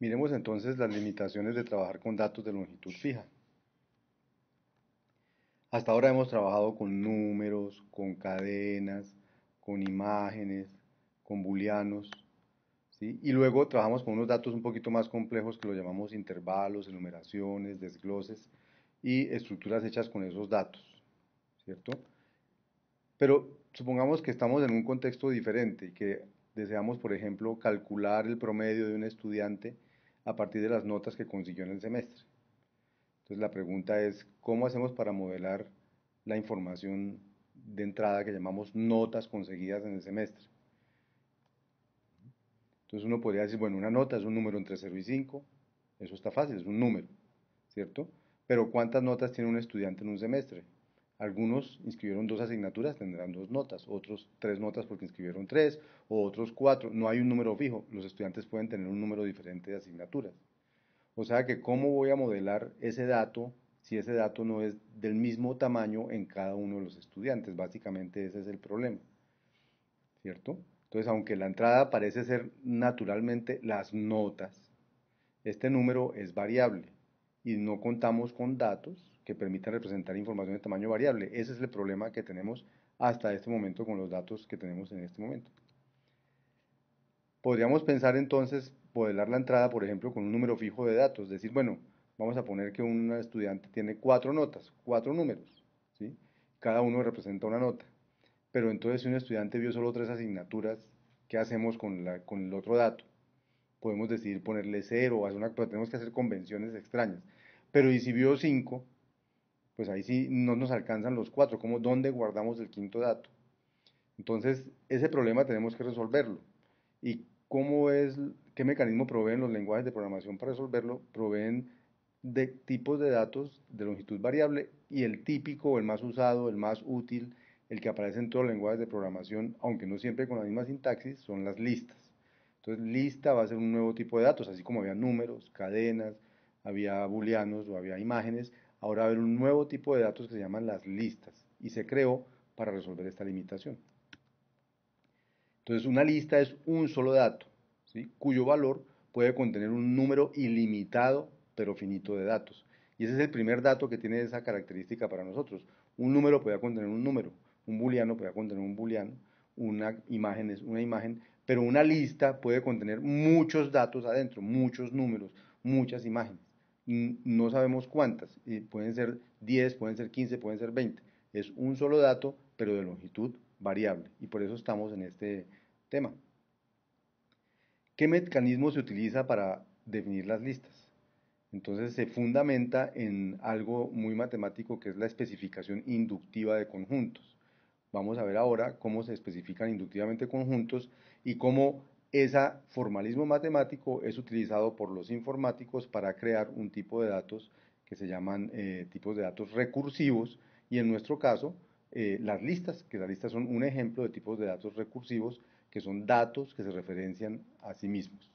Miremos entonces las limitaciones de trabajar con datos de longitud fija. Hasta ahora hemos trabajado con números, con cadenas, con imágenes, con booleanos, y luego trabajamos con unos datos un poquito más complejos que lo llamamos intervalos, enumeraciones, desgloses y estructuras hechas con esos datos, ¿cierto? Pero supongamos que estamos en un contexto diferente y que deseamos, por ejemplo, calcular el promedio de un estudiante a partir de las notas que consiguió en el semestre. Entonces la pregunta es, ¿cómo hacemos para modelar la información de entrada que llamamos notas conseguidas en el semestre? Entonces uno podría decir, bueno, una nota es un número entre 0 y 5, eso está fácil, es un número, ¿cierto? Pero ¿cuántas notas tiene un estudiante en un semestre? Algunos inscribieron dos asignaturas, tendrán dos notas, otros tres notas porque inscribieron tres, o otros cuatro. No hay un número fijo, los estudiantes pueden tener un número diferente de asignaturas. O sea que cómo voy a modelar ese dato si ese dato no es del mismo tamaño en cada uno de los estudiantes. Básicamente ese es el problema. ¿Cierto? Entonces, aunque la entrada parece ser naturalmente las notas, este número es variable y no contamos con datos que permitan representar información de tamaño variable. Ese es el problema que tenemos hasta este momento con los datos que tenemos en este momento. Podríamos pensar entonces modelar la entrada, por ejemplo, con un número fijo de datos, decir, bueno, vamos a poner que un estudiante tiene cuatro notas, cuatro números, ¿sí? cada uno representa una nota. Pero entonces si un estudiante vio solo tres asignaturas, ¿qué hacemos con, la, con el otro dato? podemos decidir ponerle cero, hacer una, pero tenemos que hacer convenciones extrañas. Pero y si vio cinco, pues ahí sí no nos alcanzan los cuatro, como dónde guardamos el quinto dato. Entonces, ese problema tenemos que resolverlo. ¿Y cómo es, qué mecanismo proveen los lenguajes de programación para resolverlo? Proveen de tipos de datos de longitud variable y el típico, el más usado, el más útil, el que aparece en todos los lenguajes de programación, aunque no siempre con la misma sintaxis, son las listas. Entonces, lista va a ser un nuevo tipo de datos, así como había números, cadenas, había booleanos o había imágenes, ahora va a haber un nuevo tipo de datos que se llaman las listas y se creó para resolver esta limitación. Entonces, una lista es un solo dato, cuyo valor puede contener un número ilimitado pero finito de datos. Y ese es el primer dato que tiene esa característica para nosotros. Un número puede contener un número, un booleano puede contener un booleano, una imagen es una imagen, pero una lista puede contener muchos datos adentro, muchos números, muchas imágenes. No sabemos cuántas, pueden ser 10, pueden ser 15, pueden ser 20. Es un solo dato, pero de longitud variable. Y por eso estamos en este tema. ¿Qué mecanismo se utiliza para definir las listas? Entonces se fundamenta en algo muy matemático que es la especificación inductiva de conjuntos. Vamos a ver ahora cómo se especifican inductivamente conjuntos y cómo ese formalismo matemático es utilizado por los informáticos para crear un tipo de datos que se llaman eh, tipos de datos recursivos y en nuestro caso eh, las listas, que las listas son un ejemplo de tipos de datos recursivos que son datos que se referencian a sí mismos.